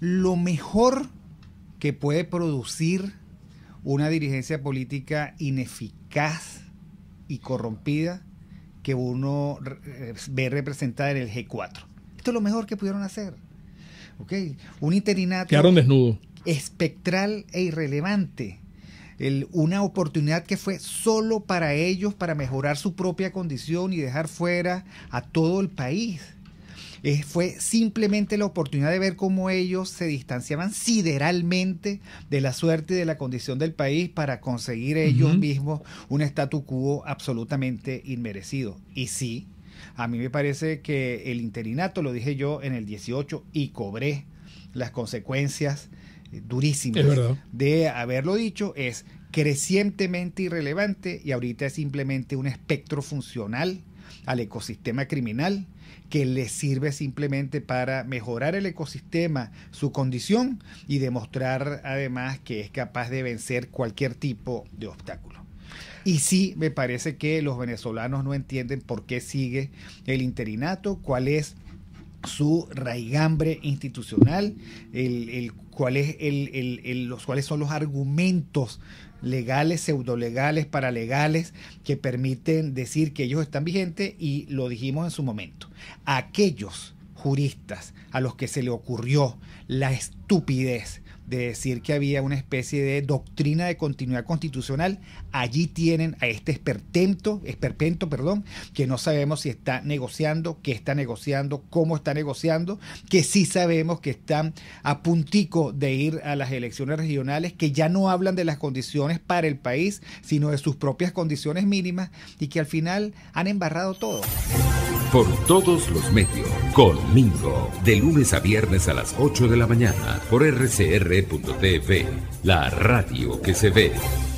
lo mejor que puede producir una dirigencia política ineficaz y corrompida que uno eh, ve representada en el G4. Esto es lo mejor que pudieron hacer. Un interinato. Espectral e irrelevante. una oportunidad que fue solo para ellos, para mejorar su propia condición y dejar fuera a todo el país. Eh, fue simplemente la oportunidad de ver cómo ellos se distanciaban sideralmente de la suerte y de la condición del país para conseguir ellos mismos un statu quo absolutamente inmerecido. Y sí, a mí me parece que el interinato, lo dije yo en el 18 y cobré las consecuencias eh, durísimas de haberlo dicho, es crecientemente irrelevante y ahorita es simplemente un espectro funcional al ecosistema criminal, que le sirve simplemente para mejorar el ecosistema, su condición y demostrar además que es capaz de vencer cualquier tipo de obstáculo. Y sí, me parece que los venezolanos no entienden por qué sigue el interinato, cuál es su raigambre institucional, el, el es el, los cuáles son los argumentos legales, pseudolegales, paralegales, que permiten decir que ellos están vigentes y lo dijimos en su momento. Aquellos juristas a los que se le ocurrió la estupidez de decir que había una especie de doctrina de continuidad constitucional, allí tienen a este esperpento esperpento, perdón, que no sabemos si está negociando, qué está negociando, cómo está negociando, que sí sabemos que están a puntico de ir a las elecciones regionales, que ya no hablan de las condiciones para el país, sino de sus propias condiciones mínimas y que al final han embarrado todo. Por todos los medios, con domingo, de lunes a viernes a las 8 de la mañana, por rcr.tv, la radio que se ve.